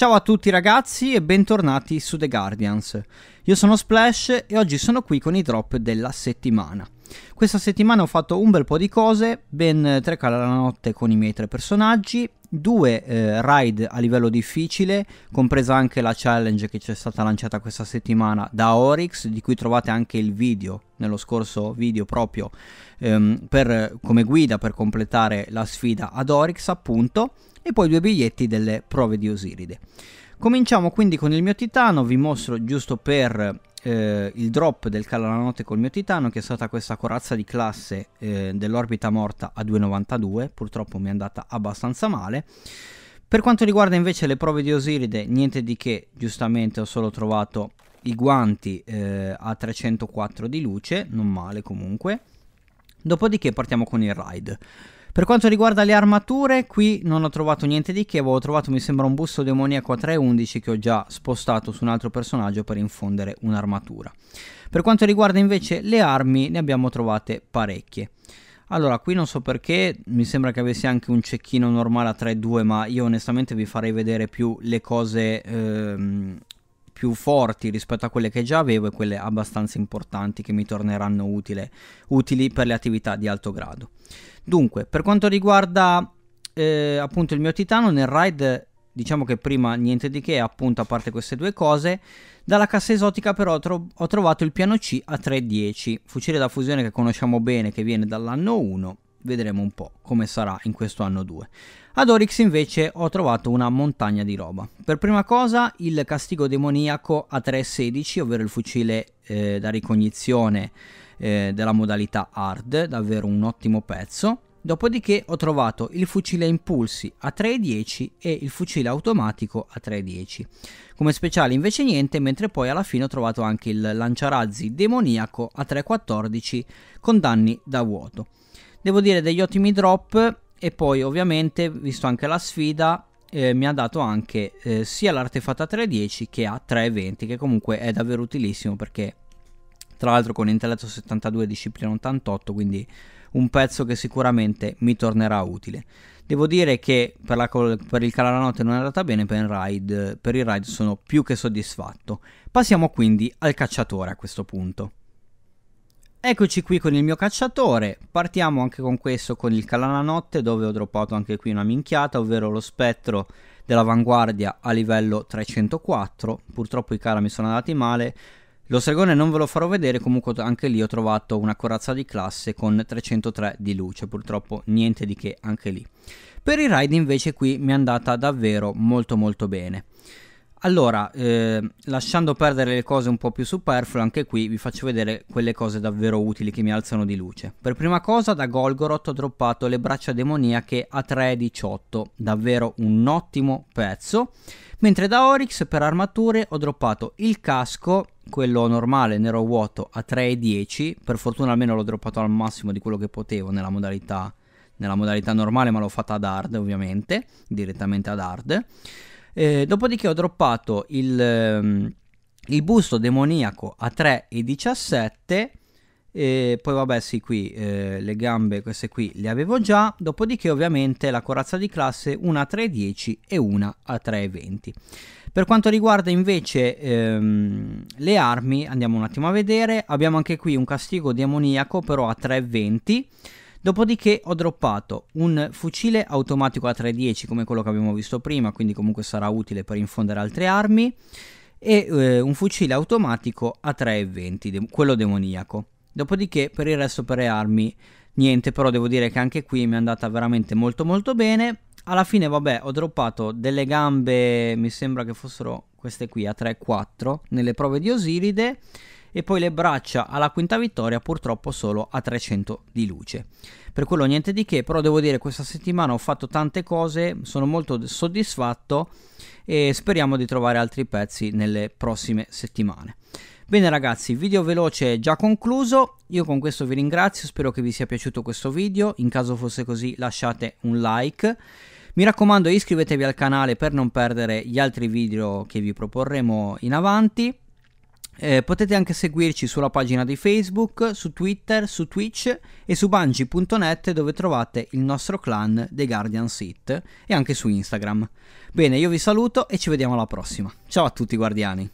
Ciao a tutti ragazzi e bentornati su The Guardians. Io sono Splash e oggi sono qui con i drop della settimana. Questa settimana ho fatto un bel po' di cose, ben eh, tre cala alla notte con i miei tre personaggi, due eh, ride a livello difficile, compresa anche la challenge che ci è stata lanciata questa settimana da Oryx, di cui trovate anche il video nello scorso video proprio ehm, per, come guida per completare la sfida ad Oryx appunto, e poi due biglietti delle prove di Osiride. Cominciamo quindi con il mio titano, vi mostro giusto per eh, il drop del calo alla notte col mio titano che è stata questa corazza di classe eh, dell'orbita morta a 2,92 purtroppo mi è andata abbastanza male per quanto riguarda invece le prove di Osiride niente di che giustamente ho solo trovato i guanti eh, a 304 di luce non male comunque dopodiché partiamo con il ride per quanto riguarda le armature, qui non ho trovato niente di che, avevo trovato mi sembra un busto demoniaco a 3.11 che ho già spostato su un altro personaggio per infondere un'armatura. Per quanto riguarda invece le armi, ne abbiamo trovate parecchie. Allora, qui non so perché, mi sembra che avessi anche un cecchino normale a 3-2, ma io onestamente vi farei vedere più le cose ehm, più forti rispetto a quelle che già avevo e quelle abbastanza importanti che mi torneranno utile, utili per le attività di alto grado. Dunque, per quanto riguarda eh, appunto il mio titano, nel raid diciamo che prima niente di che, appunto a parte queste due cose. Dalla cassa esotica però tro ho trovato il piano C a 310, fucile da fusione che conosciamo bene che viene dall'anno 1 vedremo un po' come sarà in questo anno 2. Ad Oryx invece ho trovato una montagna di roba. Per prima cosa il castigo demoniaco A316, ovvero il fucile eh, da ricognizione eh, della modalità hard, davvero un ottimo pezzo. Dopodiché ho trovato il fucile impulsi a 310 e il fucile automatico a 310. Come speciale invece niente, mentre poi alla fine ho trovato anche il lanciarazzi demoniaco a 314 con danni da vuoto. Devo dire degli ottimi drop e poi ovviamente, visto anche la sfida, eh, mi ha dato anche eh, sia l'artefatta 310 che a 320 che comunque è davvero utilissimo perché tra l'altro con intelletto 72 e disciplina 88 quindi un pezzo che sicuramente mi tornerà utile devo dire che per, la, per il calo non è andata bene per il, ride, per il ride sono più che soddisfatto passiamo quindi al cacciatore a questo punto Eccoci qui con il mio cacciatore, partiamo anche con questo con il Calananotte dove ho droppato anche qui una minchiata, ovvero lo spettro dell'avanguardia a livello 304, purtroppo i cara mi sono andati male, lo stregone non ve lo farò vedere, comunque anche lì ho trovato una corazza di classe con 303 di luce, purtroppo niente di che anche lì. Per i raid invece qui mi è andata davvero molto molto bene. Allora, eh, lasciando perdere le cose un po' più superflue, anche qui vi faccio vedere quelle cose davvero utili che mi alzano di luce. Per prima cosa, da Golgoroth ho droppato le braccia demoniache a 3,18, davvero un ottimo pezzo. Mentre da Oryx per armature ho droppato il casco, quello normale nero vuoto a 3,10, per fortuna almeno l'ho droppato al massimo di quello che potevo nella modalità, nella modalità normale, ma l'ho fatta ad hard ovviamente, direttamente ad hard. Eh, dopodiché ho droppato il, ehm, il busto demoniaco a 3,17 e poi vabbè sì qui eh, le gambe queste qui le avevo già dopodiché ovviamente la corazza di classe una a 3.10 e una a 3.20 per quanto riguarda invece ehm, le armi andiamo un attimo a vedere abbiamo anche qui un castigo demoniaco però a 3.20 Dopodiché ho droppato un fucile automatico a 310 come quello che abbiamo visto prima, quindi comunque sarà utile per infondere altre armi, e eh, un fucile automatico a 320, de quello demoniaco. Dopodiché per il resto per le armi niente, però devo dire che anche qui mi è andata veramente molto molto bene. Alla fine vabbè ho droppato delle gambe, mi sembra che fossero queste qui a 3-4 nelle prove di Osiride e poi le braccia alla quinta vittoria purtroppo solo a 300 di luce. Per quello niente di che, però devo dire questa settimana ho fatto tante cose, sono molto soddisfatto e speriamo di trovare altri pezzi nelle prossime settimane. Bene ragazzi, video veloce già concluso, io con questo vi ringrazio, spero che vi sia piaciuto questo video, in caso fosse così lasciate un like. Mi raccomando iscrivetevi al canale per non perdere gli altri video che vi proporremo in avanti eh, potete anche seguirci sulla pagina di Facebook, su Twitter, su Twitch e su bungie.net dove trovate il nostro clan The Guardian Seat e anche su Instagram. Bene, io vi saluto e ci vediamo alla prossima. Ciao a tutti guardiani!